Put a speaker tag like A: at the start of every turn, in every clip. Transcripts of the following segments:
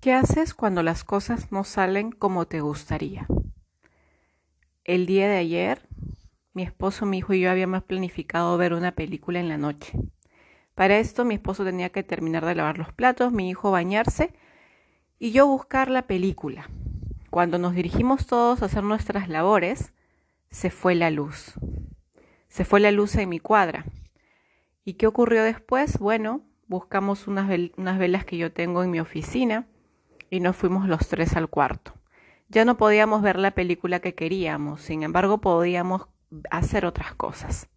A: ¿Qué haces cuando las cosas no salen como te gustaría? El día de ayer, mi esposo, mi hijo y yo habíamos planificado ver una película en la noche. Para esto, mi esposo tenía que terminar de lavar los platos, mi hijo bañarse y yo buscar la película. Cuando nos dirigimos todos a hacer nuestras labores, se fue la luz. Se fue la luz en mi cuadra. ¿Y qué ocurrió después? Bueno, buscamos unas, unas velas que yo tengo en mi oficina y nos fuimos los tres al cuarto. Ya no podíamos ver la película que queríamos, sin embargo podíamos hacer otras cosas.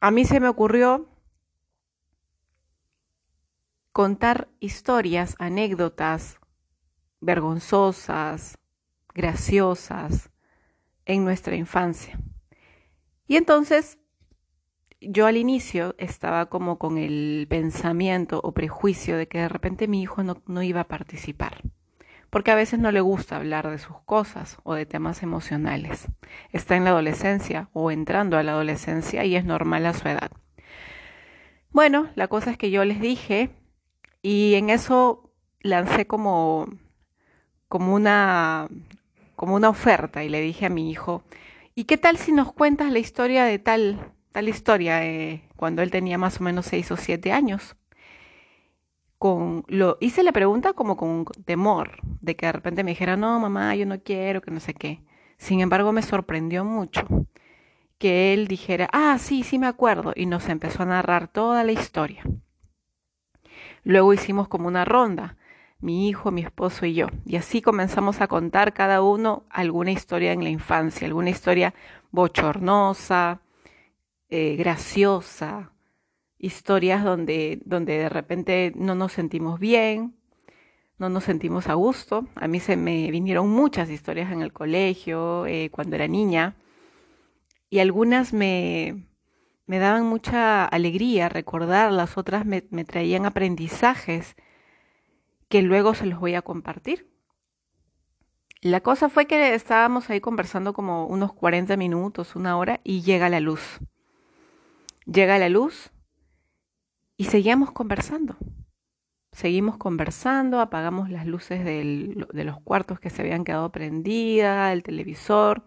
A: A mí se me ocurrió contar historias, anécdotas vergonzosas, graciosas en nuestra infancia. Y entonces yo al inicio estaba como con el pensamiento o prejuicio de que de repente mi hijo no, iba a participar, porque a veces no le gusta hablar de sus cosas o de temas emocionales. Está en la adolescencia o entrando a la adolescencia y es normal a su edad. Bueno, la cosa es que yo les dije y en eso lancé como, como, una, como una oferta y le dije a mi hijo, ¿y qué tal si nos cuentas la historia de tal tal historia cuando él tenía más o menos seis o siete años. Con, lo hice la pregunta como con temor de que de repente me dijera no mamá yo no quiero que no sé qué sin embargo me sorprendió mucho que él dijera ah sí sí me acuerdo y nos empezó a narrar toda la historia luego hicimos como una ronda mi hijo mi esposo y yo y así comenzamos a contar cada uno alguna historia en la infancia alguna historia bochornosa eh, graciosa, historias donde, donde de repente no nos sentimos bien, no nos sentimos a gusto. A mí se me vinieron muchas historias en el colegio, eh, cuando era niña, y algunas me, me daban mucha alegría recordarlas, otras me, me traían aprendizajes que luego se los voy a compartir. La cosa fue que estábamos ahí conversando como unos 40 minutos, una hora, y llega la luz llega la luz y seguimos conversando. Seguimos conversando, apagamos las luces de los cuartos que se habían quedado prendidas, el televisor.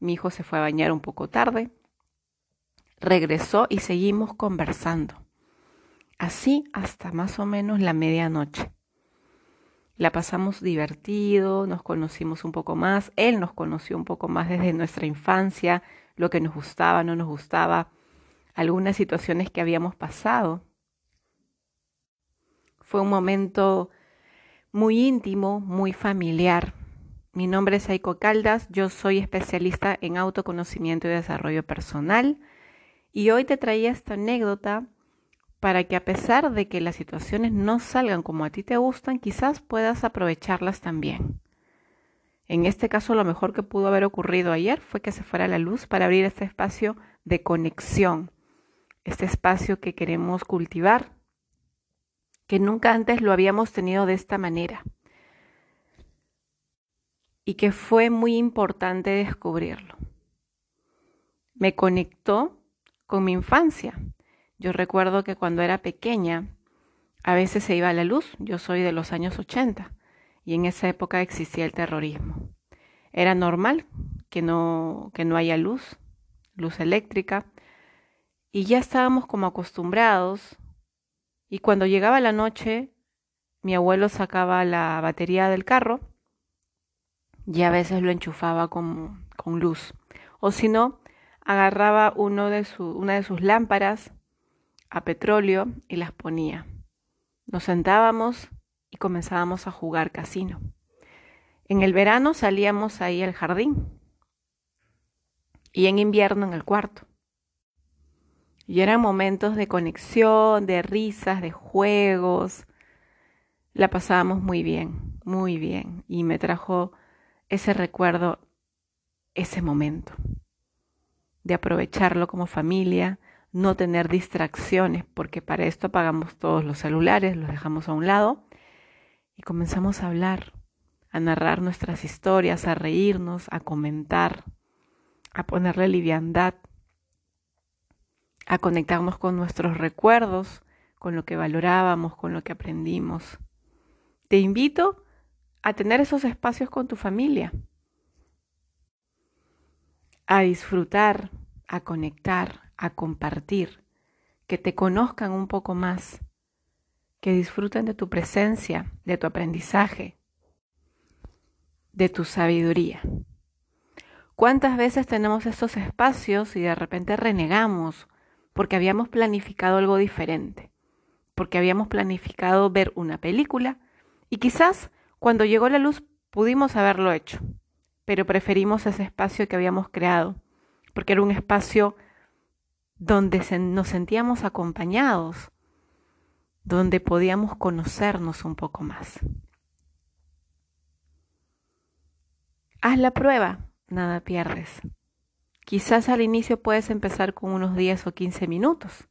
A: Mi hijo se fue a bañar un poco tarde. Regresó y seguimos conversando. Así hasta más o menos la medianoche. La pasamos divertido, nos conocimos un poco más, él nos conoció un poco más desde nuestra infancia, lo que nos gustaba, no nos gustaba, algunas situaciones que habíamos pasado. Fue un momento muy íntimo, muy familiar. Mi nombre es Aiko Caldas, yo soy especialista en autoconocimiento y desarrollo personal y hoy te traía esta anécdota para que a pesar de que las situaciones no salgan como a ti te gustan, quizás puedas aprovecharlas también. En este caso, lo mejor que pudo haber ocurrido ayer fue que se fuera la luz para abrir este espacio de conexión, este espacio que queremos cultivar, que nunca antes lo habíamos tenido de esta manera y que fue muy importante descubrirlo. Me conectó con mi infancia. Yo recuerdo que cuando era pequeña a veces se iba a la luz, yo soy de los años 80 y en esa época existía el terrorismo. Era normal que no, que no haya luz, luz eléctrica, y ya estábamos como acostumbrados. Y cuando llegaba la noche, mi abuelo sacaba la batería del carro y a veces lo enchufaba con, con luz. O si no, agarraba uno de una de sus lámparas a petróleo y las ponía. Nos sentábamos y comenzábamos a jugar casino. En el verano salíamos ahí al jardín y en invierno en el cuarto. Y eran momentos de conexión, de risas, de juegos. La pasábamos muy bien, muy bien. Y me trajo ese recuerdo, ese momento, de aprovecharlo como familia, no tener distracciones, porque para esto apagamos todos los celulares, los dejamos a un lado y comenzamos a hablar, a narrar nuestras historias, a reírnos, a comentar, a ponerle liviandad a conectarnos con nuestros recuerdos, con lo que valorábamos, con lo que aprendimos. Te invito a tener esos espacios con tu familia, a disfrutar, a conectar, a compartir, que te conozcan un poco más, que disfruten de tu presencia, de tu aprendizaje, de tu sabiduría. ¿Cuántas veces tenemos esos espacios y de repente renegamos porque habíamos planificado algo diferente, porque habíamos planificado ver una película y quizás cuando llegó la luz pudimos haberlo hecho, pero preferimos ese espacio que habíamos creado, porque era un espacio donde nos sentíamos acompañados, donde podíamos conocernos un poco más. Haz la prueba, nada pierdes. Quizás al inicio puedes empezar con unos 10 o 15 minutos.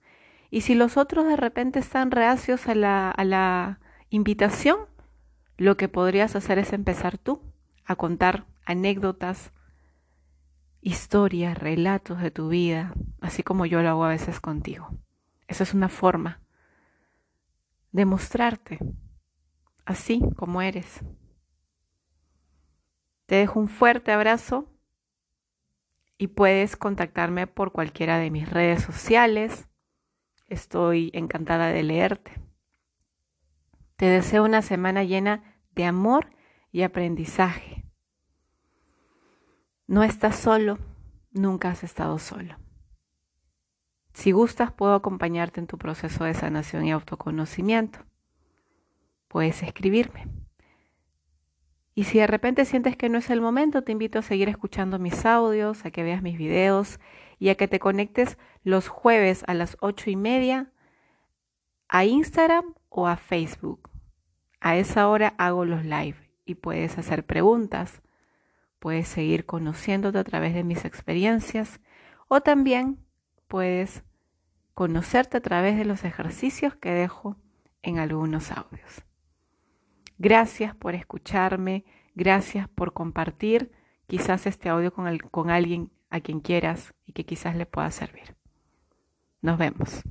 A: Y si los otros de repente están reacios a la, a la invitación, lo que podrías hacer es empezar tú a contar anécdotas, historias, relatos de tu vida, así como yo lo hago a veces contigo. Esa es una forma de mostrarte así como eres. Te dejo un fuerte abrazo y puedes contactarme por cualquiera de mis redes sociales. Estoy encantada de leerte. Te deseo una semana llena de amor y aprendizaje. No estás solo, nunca has estado solo. Si gustas, puedo acompañarte en tu proceso de sanación y autoconocimiento. Puedes escribirme. Y si de repente sientes que no es el momento, te invito a seguir escuchando mis audios, a que veas mis videos y a que te conectes los jueves a las ocho y media a Instagram o a Facebook. A esa hora hago los live y puedes hacer preguntas, puedes seguir conociéndote a través de mis experiencias o también puedes conocerte a través de los ejercicios que dejo en algunos audios. Gracias por escucharme, gracias por compartir quizás este audio con, alguien a quien quieras y que quizás le pueda servir. Nos vemos.